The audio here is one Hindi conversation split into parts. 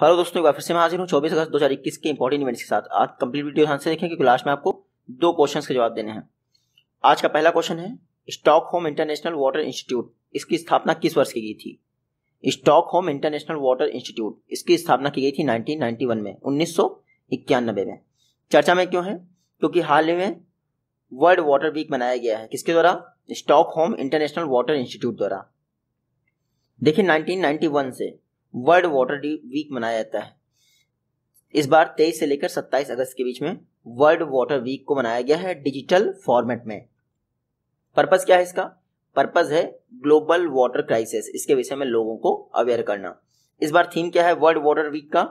हेलो दोस्तों एक बार फिर से मैं हाजिर हूँ चौबीस अगस्त दो हजार इक्कीस के इंपॉर्टेंट इवेंट्स के साथ आज कंप्लीट वीडियो ध्यान से देखें क्योंकि लास्ट में आपको दो क्वेश्चंस के जवाब देने हैं आज का पहला क्वेश्चन है Stockholm international water institute इसकी स्थापना किस वर्ष की गई थी Stockholm international water institute इसकी स्थापना की गई थी नाइनटीन में उन्नीस में चर्चा में क्यों है क्योंकि हाल ही में वर्ल्ड वाटर वीक मनाया गया है किसके द्वारा Stockholm international water institute द्वारा देखिए 1991 से वर्ल्ड वाटर डे वीक मनाया जाता है इस बार 23 से लेकर 27 अगस्त के बीच में वर्ल्ड वाटर वीक को मनाया गया है डिजिटल फॉर्मेट में पर्पज क्या है इसका पर्पज है ग्लोबल वाटर क्राइसिस इसके विषय में लोगों को अवेयर करना इस बार थीम क्या है वर्ल्ड वाटर वीक का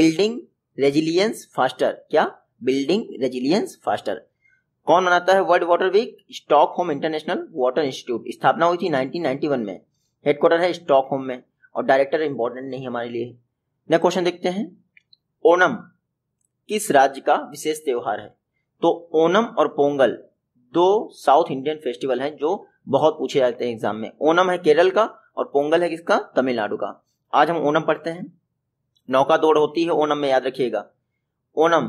बिल्डिंग रेजिलियंस फास्टर क्या बिल्डिंग रेजिलियंस फास्टर कौन मनाता है world water week home international water institute स्थापना हुई थी 1991 में हेडक्वार्टर है होम में और डायरेक्टर इंपॉर्टेंट नहीं हमारे लिए नेक्स्ट क्वेश्चन देखते हैं ओनम किस राज्य का विशेष त्यौहार है तो ओनम और पोंगल दो साउथ इंडियन फेस्टिवल हैं जो बहुत पूछे जाते हैं एग्जाम में ओनम है केरल का और पोंगल है किसका तमिलनाडु का आज हम ओनम पढ़ते हैं नौका दौड़ होती है ओनम में याद रखिएगा ओनम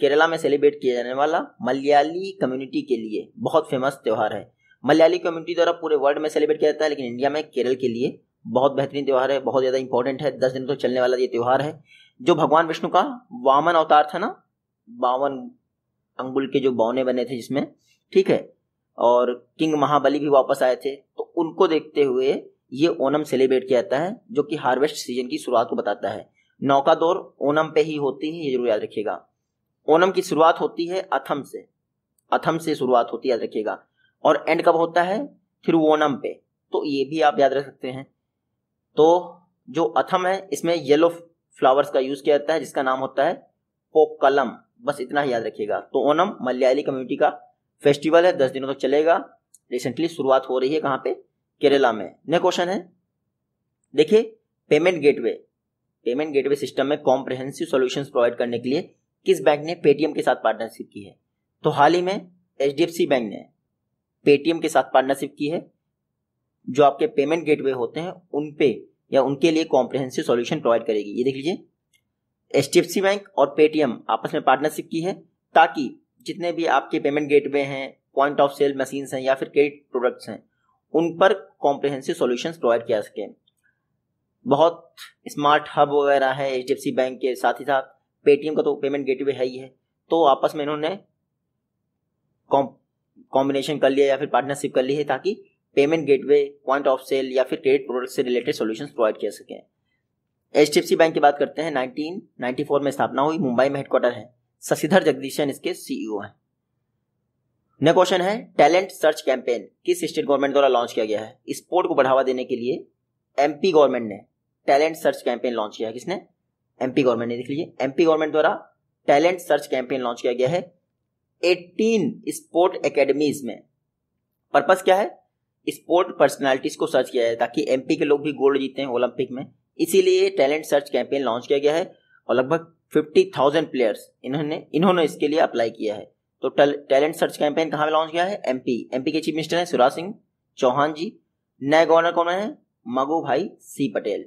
केरला में सेलिब्रेट किया जाने वाला मलयाली कम्युनिटी के लिए बहुत फेमस त्यौहार है मलयाली कम्युनिटी द्वारा पूरे वर्ल्ड में सेलिब्रेट किया जाता है लेकिन इंडिया में केरल के लिए बहुत बेहतरीन त्यौहार है बहुत ज़्यादा इंपॉर्टेंट है दस दिन तक तो चलने वाला ये त्यौहार है जो भगवान विष्णु का वामन अवतार था ना बावन अंगुल के जो बौने बने थे जिसमें ठीक है और किंग महाबली भी वापस आए थे तो उनको देखते हुए ये ओनम सेलिब्रेट किया जाता है जो कि हार्वेस्ट सीजन की शुरुआत को बताता है नौका दौर ओनम पे ही होती है ये जरूर याद रखिएगा ओनम की शुरुआत होती है अथम से अथम से शुरुआत होती है याद रखिएगा और एंड कब होता है थिरुवोनम पे तो ये भी आप याद रख सकते हैं तो जो अथम है इसमें येलो फ्लावर्स का यूज किया जाता है जिसका नाम होता है पोकलम बस इतना ही याद रखिएगा तो ओनम मलयाली कम्युनिटी का फेस्टिवल है दस दिनों तक तो चलेगा रिसेंटली शुरुआत हो रही है कहाँ पे केरला में नेक्स्ट क्वेश्चन है देखिए payment gateway payment gateway system में कॉम्प्रहेंसिव सोल्यूशन प्रोवाइड करने के लिए किस बैंक ने पेटीएम के साथ पार्टनरशिप की है तो हाल ही में एच बैंक ने पेटीएम के साथ पार्टनरशिप की है जो आपके पेमेंट गेटवे होते हैं उन पे या उनके लिए कॉम्प्रहेंसिव सॉल्यूशन प्रोवाइड करेगी ये देख लीजिए H D F C bank और पेटीएम आपस में पार्टनरशिप की है ताकि जितने भी आपके पेमेंट गेटवे हैं पॉइंट ऑफ सेल मशीन्स हैं या फिर क्रेडिट प्रोडक्ट्स हैं उन पर कॉम्प्रिहेंसिव सॉल्यूशंस प्रोवाइड किया सके बहुत स्मार्ट हब वगैरह है H D F C bank के साथ ही साथ पेटीएम का तो पेमेंट गेटवे है ही है तो आपस में इन्होंने कॉम्बिनेशन कर लिया या फिर पार्टनरशिप कर ली है ताकि payment gateway point of sale या फिर क्रेडिट प्रोडक्ट से रिलेटेड सॉल्यूशंस प्रोवाइड किया सकें एच बैंक की बात करते हैं 1994 में स्थापना हुई मुंबई में हेडक्वार्टर है शशिधर जगदीशन इसके सीईओ e हैं नेक्स्ट क्वेश्चन है टैलेंट सर्च कैंपेन किस स्टेट गवर्नमेंट द्वारा लॉन्च किया गया है स्पोर्ट को बढ़ावा देने के लिए एमपी गवर्नमेंट ने टैलेंट सर्च कैंपेन लॉन्च किया है किसने एमपी गवर्नमेंट ने देख लीजिए एमपी गवर्नमेंट द्वारा टैलेंट सर्च कैंपेन लॉन्च किया गया है 18 स्पोर्ट एकेडमीज में पर्पस क्या है स्पोर्ट पर्सनैलिटीज को सर्च किया जाए ताकि एम के लोग भी गोल्ड जीते हैं ओलंपिक में इसीलिए टैलेंट सर्च कैंपेन लॉन्च किया गया है और लगभग फिफ्टी थाउजेंड प्लेयर्स इन्होंने इन्होंने इसके लिए अप्लाई किया है तो टैलेंट सर्च कैंपेन कहाँ लॉन्च किया है एमपी एमपी के चीफ मिनिस्टर हैं शिवराज सिंह चौहान जी नए गवर्नर कौन है मगो भाई सी पटेल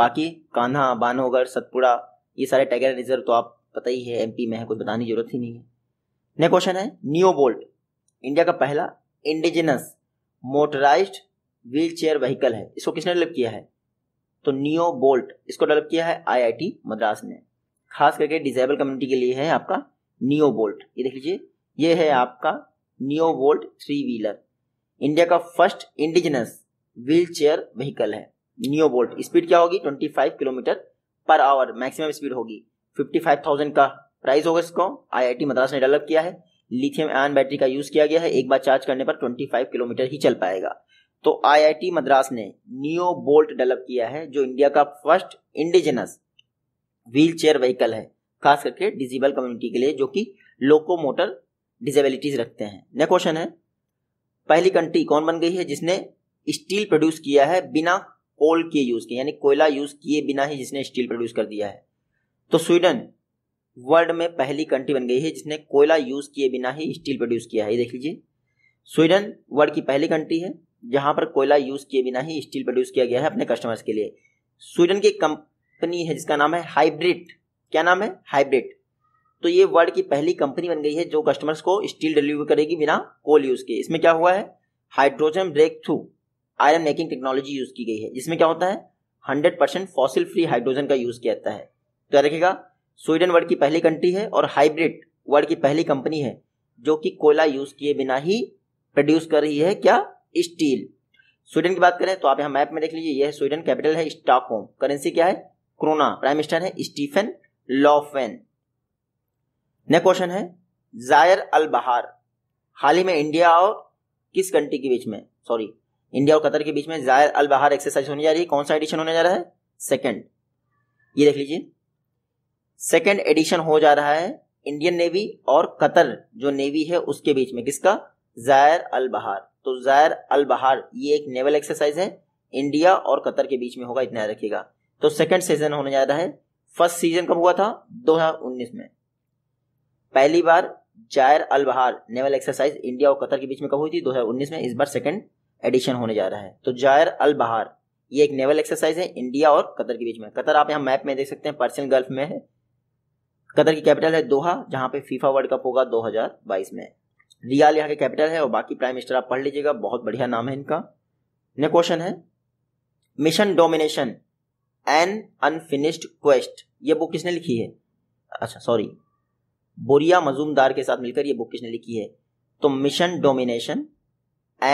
बाकी कान्हा बानोगढ़ सतपुड़ा ये सारे टाइगर रिजर्व तो आप पता ही है एम में है कुछ बताने की जरूरत ही नहीं है नेक्स्ट क्वेश्चन है नियो बोल्ट इंडिया का पहला indigenous motorised wheelchair vehicle है इसको किसने डेवलप किया है तो नियो बोल्ट इसको डेवलप किया है आईआईटी मद्रास ने खास करके डिजेबल कम्युनिटी के लिए है आपका नियो बोल्ट ये देख लीजिए ये है आपका Neo Bolt three wheeler India का first indigenous wheelchair vehicle है नियो बोल्ट स्पीड क्या होगी 25 kilometre per hour maximum speed होगी 55,000 का प्राइस होगा इसको आईआईटी मद्रास ने डेवलप किया है लिथियम आयन बैटरी का यूज किया गया है एक बार चार्ज करने पर 25 किलोमीटर ही चल पाएगा तो आईआईटी मद्रास ने नियो बोल्ट डेवलप किया है जो इंडिया का first indigenous wheelchair vehicle है खास करके डिजेबल कम्युनिटी के लिए जो कि लोकोमोटर डिजेबिलिटीज रखते हैं नेक्स्ट क्वेश्चन है पहली कंट्री कौन बन गई है जिसने स्टील प्रोड्यूस किया है बिना कोल के यूज के यानी कोयला यूज किए बिना ही जिसने स्टील प्रोड्यूस कर दिया है तो स्वीडन वर्ल्ड में पहली कंट्री बन गई है जिसने कोयला यूज़ किए बिना ही स्टील प्रोड्यूस किया है ये देख लीजिए स्वीडन वर्ल्ड की पहली कंट्री है जहाँ पर कोयला यूज़ किए बिना ही स्टील प्रोड्यूस किया गया है अपने कस्टमर्स के लिए स्वीडन की कंपनी है जिसका नाम है हाइब्रिड क्या नाम है हाइब्रिड तो ये वर्ल्ड की पहली कंपनी बन गई है जो कस्टमर्स को स्टील डिलीवर करेगी बिना कोल यूज़ किए इसमें क्या हुआ है hydrogen breakthrough iron making technology use की गई है जिसमें क्या होता है hundred percent fossil free hydrogen का यूज़ किया जाता है तो रखेगा स्वीडन वर्ल्ड की पहली कंट्री है और हाइब्रिड वर्ल्ड की पहली कंपनी है जो कि कोयला यूज किए बिना ही प्रोड्यूस कर रही है क्या स्टील स्वीडन की बात करें तो आप यहाँ मैप में देख लीजिए यह स्वीडन कैपिटल है स्टॉकहोम करेंसी क्या है क्रोना प्राइम मिनिस्टर है स्टीफन लॉफेन नेक्स्ट क्वेश्चन है जायर अल बहार हाल ही में इंडिया और किस कंट्री के बीच में सॉरी इंडिया और कतर के बीच में जायर अल बहार एक्सरसाइज होने जा रही है कौन सा एडिशन होने जा रहा है सेकंड ये देख लीजिए सेकेंड एडिशन हो जा रहा है इंडियन नेवी और कतर जो नेवी है उसके बीच में किसका जायर अल बहार तो जायर अल बहार ये एक नेवल एक्सरसाइज है इंडिया और कतर के बीच में होगा इतना रखिएगा तो सेकंड सीजन होने जा रहा है फर्स्ट सीजन कब हुआ था 2019 में पहली बार Zair Al Bahr naval exercise India और कतर के बीच में कब हुई थी 2019 में इस बार सेकंड एडिशन होने जा रहा है तो जायर अल बहार ये एक नेवल एक्सरसाइज है इंडिया और कतर के बीच में कतर आप यहाँ मैप में देख सकते हैं पर्सियन गल्फ में है कतर की कैपिटल है दोहा जहाँ पे फीफा वर्ल्ड कप होगा 2022 में रियाल यहाँ के कैपिटल है और बाकी प्राइम मिनिस्टर आप पढ़ लीजिएगा बहुत बढ़िया नाम है इनका नेक्स्ट क्वेश्चन है mission Domination an unfinished quest ये बुक किसने लिखी है अच्छा सॉरी बोरिया मजूमदार के साथ मिलकर ये बुक किसने लिखी है तो Mission Domination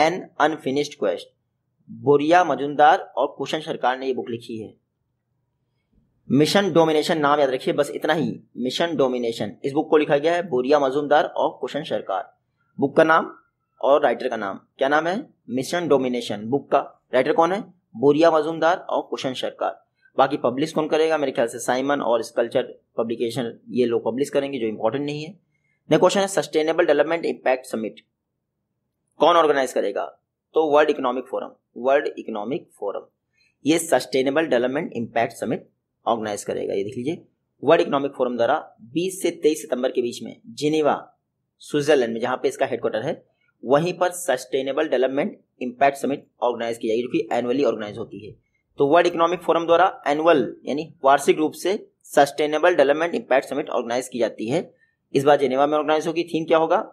an unfinished quest Boria Majumdar और कुशन सरकार ने ये बुक लिखी है मिशन डोमिनेशन नाम याद रखिए बस इतना ही मिशन डोमिनेशन इस बुक को लिखा गया है बोरिया मजूमदार और कुशन सरकार बुक का नाम और राइटर का नाम क्या नाम है मिशन डोमिनेशन बुक का राइटर कौन है बोरिया मजूमदार और कुशन सरकार बाकी पब्लिश कौन करेगा मेरे ख्याल से साइमन और स्कल्चर पब्लिकेशन ये लोग पब्लिश करेंगे जो इंपॉर्टेंट नहीं है नेक्स्ट क्वेश्चन है सस्टेनेबल डेवलपमेंट इम्पैक्ट समिट कौन ऑर्गेनाइज करेगा तो world economic forum world economic forum ये sustainable development impact summit organise करेगा ये देख लीजिए वर्ल्ड इकोनॉमिक फोरम द्वारा 20 से 23 सितंबर के बीच में जिनेवा स्विट्जरलैंड में जहां पे इसका हेडक्वार्टर है वहीं पर sustainable development impact summit organise की जाएगी जो कि एनुअली ऑर्गेनाइज होती है तो वर्ल्ड इकोनॉमिक फोरम द्वारा एनुअल यानी वार्षिक रूप से sustainable development impact summit organise की जाती है इस बार जिनेवा में ऑर्गेनाइज होगी थीम क्या होगा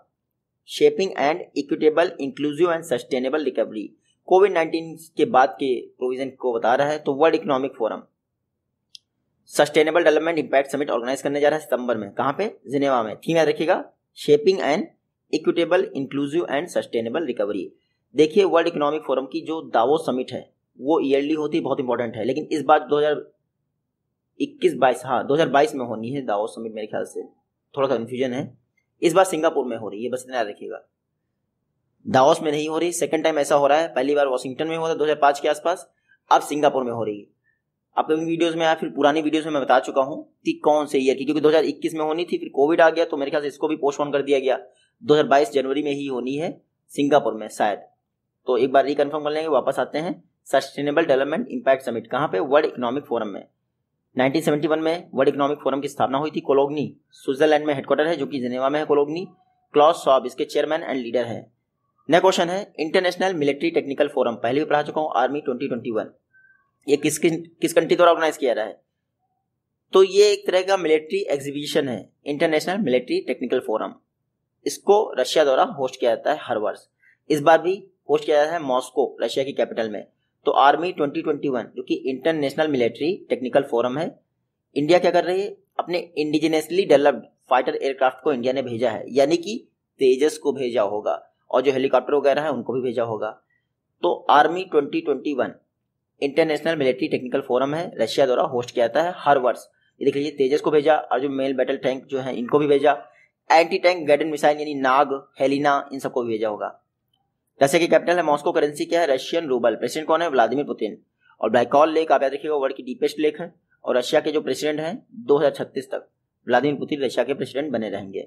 shaping and equitable inclusive and sustainable recovery COVID nineteen के बाद के प्रोविजन को बता रहा है तो world economic forum sustainable development impact summit organise करने जा रहा है सितंबर में कहाँ पे जिनेवा में थीम याद रखिएगा shaping and equitable inclusive and sustainable recovery देखिए वर्ल्ड इकोनॉमिक फोरम की जो दावो समिट है वो ईयरली होती है बहुत इंपॉर्टेंट है लेकिन इस बार दो हजार इक्कीस बाईस हाँ बाईस में होनी है दावो समिट मेरे ख्याल से थोड़ा सा कन्फ्यूजन है इस बार सिंगापुर में हो रही है बस इतना रखिएगा दावोस में नहीं हो रही सेकंड टाइम ऐसा हो रहा है पहली बार वॉशिंगटन में हुआ था दो के आसपास अब सिंगापुर में हो रही है अपनी वीडियोस में या फिर पुरानी वीडियोस में मैं बता चुका हूँ कि कौन से ईयर की क्योंकि 2021 में होनी थी फिर कोविड आ गया तो मेरे ख्याल से इसको भी पोस्टपोन कर दिया गया 2022 जनवरी में ही होनी है सिंगापुर में शायद तो एक बार रिकन्फर्म कर लेंगे वापस आते हैं सस्टेनेबल डेवलपमेंट इम्पैक्ट समिट कहाँ पे वर्ल्ड इकोनॉमिक फोरम में 1971 में वर्ल्ड इकोनॉमिक फोरम की स्थापना हुई थी कोलोगनी स्विट्जरलैंड में हेडक्वार्टर है जो कि जिनेवा में है कोलोगनी क्लॉस सॉब इसके चेयरमैन एंड लीडर है नेक्स्ट क्वेश्चन है इंटरनेशनल मिलिट्री टेक्निकल फोरम पहले भी पढ़ा चुका हूँ आर्मी ट्वेंटी ये किस किस कंट्री द्वारा ऑर्गेनाइज किया जा रहा है तो ये एक तरह का मिलिट्री एग्जीबिशन है इंटरनेशनल मिलिट्री टेक्निकल फोरम इसको रशिया द्वारा होस्ट किया जाता है हर वर्ष इस बार भी होस्ट किया जाता है मॉस्को रशिया की कैपिटल में तो आर्मी 2021 जो कि इंटरनेशनल मिलिट्री टेक्निकल फोरम है इंडिया क्या कर रही है अपने इंडिजिनियसली डेवलप्ड फाइटर एयरक्राफ्ट को इंडिया ने भेजा है यानी कि तेजस को भेजा होगा और जो हेलीकॉप्टर वगैरह है उनको भी भेजा होगा तो Army 2021 international military technical forum है रशिया द्वारा होस्ट किया जाता है हर वर्ष ये देख लीजिए तेजस को भेजा और जो मेल बैटल टैंक जो है इनको भी भेजा एंटी टैंक गाइडेड मिसाइल यानी नाग हेलिना इन सबको भेजा होगा रशिया की कैपिटल है मॉस्को करेंसी क्या है रशियन रूबल प्रेसिडेंट कौन है व्लादिमिर पुतिन और ब्लैकॉल लेक आप याद रखिएगा वर्ल्ड की डीपेस्ट लेक है और रशिया के जो प्रेसिडेंट हैं 2036 तक व्लादिमिर पुतिन रशिया के प्रेसिडेंट बने रहेंगे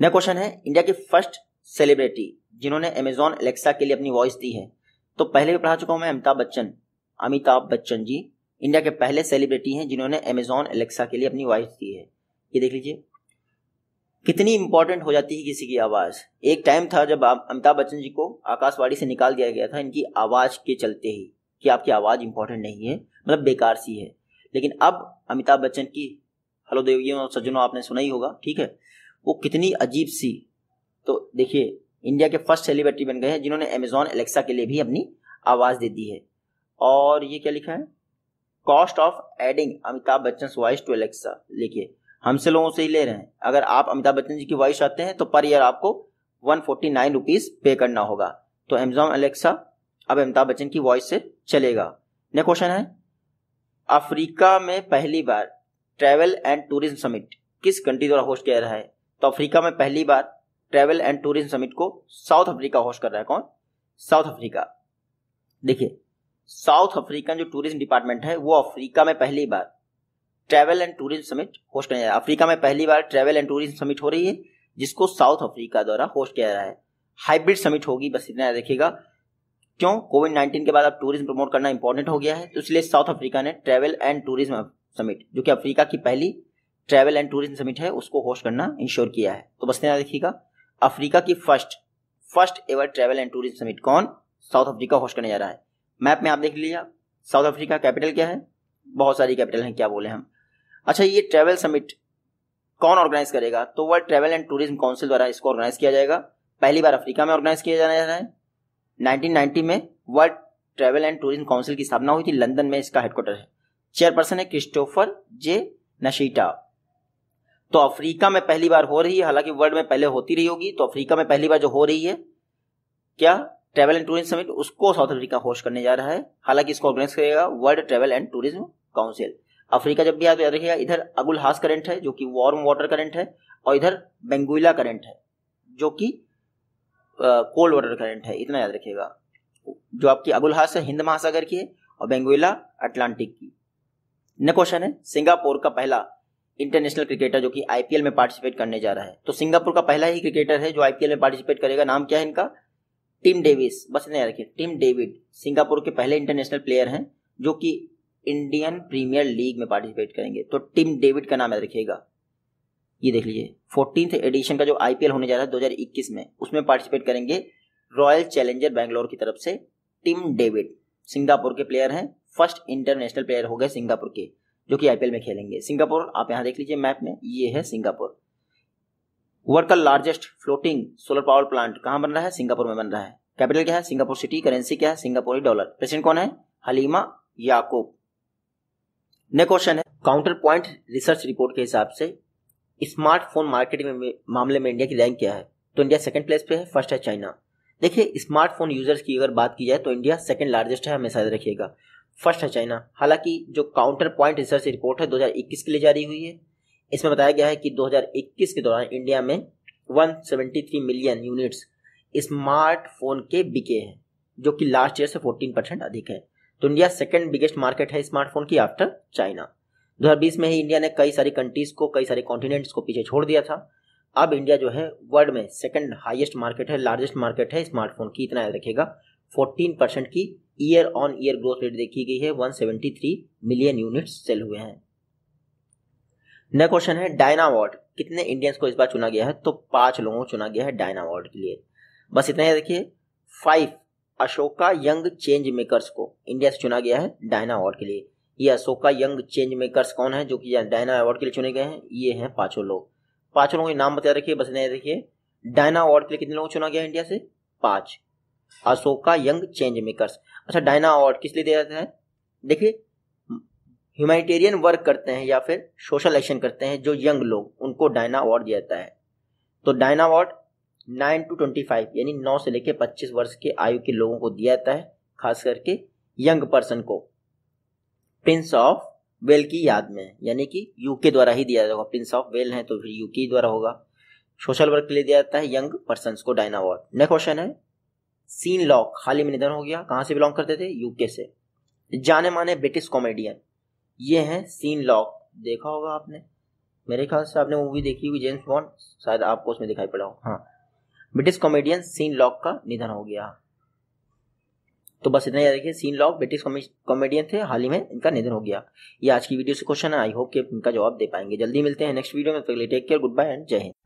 नेक्स्ट क्वेश्चन है इंडिया की फर्स्ट सेलिब्रिटी जिन्होंने एमेजोन एलेक्सा के लिए अपनी वॉइस दी है तो पहले भी पढ़ा चुका हूँ मैं अमिताभ बच्चन अमिताभ बच्चन जी इंडिया के पहले सेलिब्रिटी हैं जिन्होंने अमेजोन एलेक्सा के लिए अपनी वॉइस दी है ये देख लीजिए कितनी इंपॉर्टेंट हो जाती है किसी की आवाज़ एक टाइम था जब अमिताभ बच्चन जी को आकाशवाणी से निकाल दिया गया था इनकी आवाज़ के चलते ही कि आपकी आवाज़ इंपॉर्टेंट नहीं है मतलब बेकार सी है लेकिन अब अमिताभ बच्चन की हेलो देवियों और सज्जनों आपने सुना ही होगा ठीक है वो कितनी अजीब सी तो देखिए इंडिया के फर्स्ट सेलिब्रिटी बन गए हैं जिन्होंने अमेजोन एलेक्सा के लिए भी अपनी आवाज़ दे दी है और ये क्या लिखा है cost of adding Amitabh Bachchan voice to Alexa लिखिए हमसे लोगों से ही ले रहे हैं अगर आप अमिताभ बच्चन जी की वॉइस आते हैं तो पर ईयर आपको वन फोर्टी नाइन रुपीज़ पे करना होगा तो अमेजोन एलेक्सा अब अमिताभ बच्चन की वॉइस से चलेगा नेक्स्ट क्वेश्चन है अफ्रीका में पहली बार ट्रैवल एंड टूरिज्म समिट किस कंट्री द्वारा होस्ट किया रहा है तो अफ्रीका में पहली बार ट्रेवल एंड टूरिज्म समिट को साउथ अफ्रीका होस्ट कर रहा है कौन साउथ अफ्रीका देखिए साउथ अफ्रीका जो टूरिज्म डिपार्टमेंट है वो अफ्रीका में पहली बार travel and tourism summit host किया जा रहा है अफ्रीका में पहली बार ट्रैवल एंड टूरिज्म समिट हो रही है जिसको साउथ अफ्रीका द्वारा होस्ट किया जा रहा है हाइब्रिड समिट होगी बस इतना देखिएगा क्यों कोविड नाइन्टीन के बाद अब टूरिज्म प्रमोट करना इंपॉर्टेंट हो गया है तो इसलिए साउथ अफ्रीका ने ट्रैवल एंड टूरिज्म समिट जो कि अफ्रीका की पहली ट्रैवल एंड टूरिज्म समिट है उसको होस्ट करना इंश्योर किया है तो बस इतना देखिएगा अफ्रीका की first first ever travel and tourism summit कौन साउथ अफ्रीका होस्ट करने जा रहा है मैप में आप देख लीजिए साउथ अफ्रीका कैपिटल क्या है बहुत सारी कैपिटल हैं क्या बोले हम अच्छा ये ट्रैवल समिट कौन ऑर्गेनाइज करेगा तो world travel and tourism council द्वारा इसको ऑर्गेनाइज किया जाएगा पहली बार अफ्रीका में ऑर्गेनाइज किया जाने जा रहा है 1990 में world travel and tourism council की स्थापना हुई थी लंदन में इसका हेडक्वार्टर है चेयरपर्सन है क्रिस्टोफर जे नशीटा तो अफ्रीका में पहली बार हो रही है हालांकि वर्ल्ड में पहले होती रही होगी तो अफ्रीका में पहली बार जो हो रही है क्या ट्रैवल एंड टूरिज्म समिट उसको साउथ अफ्रीका होस्ट करने जा रहा है हालांकि इसको ऑर्गेनाइज करेगा world travel and tourism council Africa जब भी तो याद रखिएगा इधर अगुल हास करंट है जो कि वार्म वाटर करंट है और इधर बेंगुला करंट है जो कि कोल्ड वाटर करंट है इतना याद रखिएगा जो आपकी अगुल हास है हिंद महासागर की है और बेंगुला अटलांटिक की ने क्वेश्चन है सिंगापुर का पहला इंटरनेशनल क्रिकेटर जो कि आईपीएल में पार्टिसिपेट करने जा रहा है तो सिंगापुर का पहला ही क्रिकेटर है जो आईपीएल में पार्टिसिपेट करेगा नाम क्या है इनका टिम डेविस बस इतना रखिए टिम डेविड सिंगापुर के पहले इंटरनेशनल प्लेयर हैं जो कि इंडियन प्रीमियर लीग में पार्टिसिपेट करेंगे तो टिम डेविड का नाम याद रखिएगा ये देख लीजिए फोर्टीन एडिशन का जो आईपीएल होने जा रहा है दो में उसमें पार्टिसिपेट करेंगे रॉयल चैलेंजर बैंगलोर की तरफ से टिम डेविड सिंगापुर के प्लेयर हैं फर्स्ट इंटरनेशनल प्लेयर हो गए सिंगापुर के जो कि आईपीएल में खेलेंगे सिंगापुर आप यहाँ देख लीजिए मैप में ये है सिंगापुर वर्ल्ड का largest floating solar power plant कहां बन रहा है सिंगापुर में बन रहा है कैपिटल क्या है सिंगापुर सिटी करेंसी क्या है सिंगापुरी डॉलर प्रेसिडेंट कौन है हलीमा याकूब नेक्स्ट क्वेश्चन है काउंटर पॉइंट रिसर्च रिपोर्ट के हिसाब से स्मार्टफोन मार्केटिंग में मामले में इंडिया की रैंक क्या है तो इंडिया सेकंड प्लेस पे है फर्स्ट है चाइना देखिए स्मार्टफोन यूजर्स की अगर बात की जाए तो इंडिया सेकंड लार्जेस्ट है हमेशा याद रखिएगा फर्स्ट है चाइना हालांकि जो काउंटर पॉइंट रिसर्च रिपोर्ट है 2021 के लिए जारी हुई है इसमें बताया गया है कि 2021 के दौरान इंडिया में 173 मिलियन यूनिट्स स्मार्टफोन के बिके हैं जो कि लास्ट ईयर से 14 परसेंट अधिक है तो इंडिया सेकेंड बिगेस्ट मार्केट है स्मार्टफोन की आफ्टर चाइना 2020 में ही इंडिया ने कई सारी कंट्रीज को कई सारे कॉन्टिनेंट्स को पीछे छोड़ दिया था अब इंडिया जो है वर्ल्ड में सेकंड हाईएस्ट मार्केट है लार्जेस्ट मार्केट है स्मार्टफोन की इतना याद रखेगा फोर्टीन परसेंट की year on year growth rate देखी गई है 173 मिलियन यूनिट्स सेल हुए हैं नया क्वेश्चन है डायना अवार्ड कितने इंडियंस को इस बार चुना गया है तो पांच लोगों को चुना गया है डायना अवार्ड के लिए बस इतना ही देखिए five Ashoka young change makers को इंडिया से चुना गया है डायना अवार्ड के लिए ये अशोका यंग चेंज मेकर्स कौन है जो कि डायना अवार्ड के लिए चुने गए हैं ये हैं पांचों लोग पांचों लोगों के नाम बता रखिए बस नहीं देखिए डायना अवार्ड के लिए कितने लोगों को चुना गया है इंडिया से पांच अशोका यंग चेंज मेकर्स अच्छा डायना अवार्ड किस लिए दिया जाता है देखिए ह्यूमैनिटेरियन वर्क करते हैं या फिर सोशल एक्शन करते हैं जो यंग लोग उनको डायना अवार्ड दिया जाता है तो Diana award nine to twenty five यानी नौ से लेकर पच्चीस वर्ष के आयु के लोगों को दिया जाता है खास करके यंग पर्सन को प्रिंस ऑफ वेल की याद में यानी कि यूके द्वारा ही दिया जाएगा प्रिंस ऑफ वेल है तो फिर यूके द्वारा होगा सोशल वर्क के लिए दिया जाता है यंग पर्सन को डायना अवार्ड नेक्स्ट क्वेश्चन है सीन लॉक हाल ही में निधन हो गया कहाँ से बिलोंग करते थे यूके से जाने माने ब्रिटिश कॉमेडियन ये हैं सीन लॉक देखा होगा आपने मेरे ख्याल से आपने मूवी देखी हुई जेम्स बॉन्ड शायद आपको उसमें दिखाई पड़ा हो हाँ ब्रिटिश कॉमेडियन सीन लॉक का निधन हो गया तो बस इतना याद रखिए सीन लॉक ब्रिटिश कॉमेडियन थे हाल ही में इनका निधन हो गया ये आज की वीडियो से क्वेश्चन है आई होप कि इनका जवाब दे पाएंगे जल्दी मिलते हैं नेक्स्ट वीडियो में तो take care good bye and जय हिंद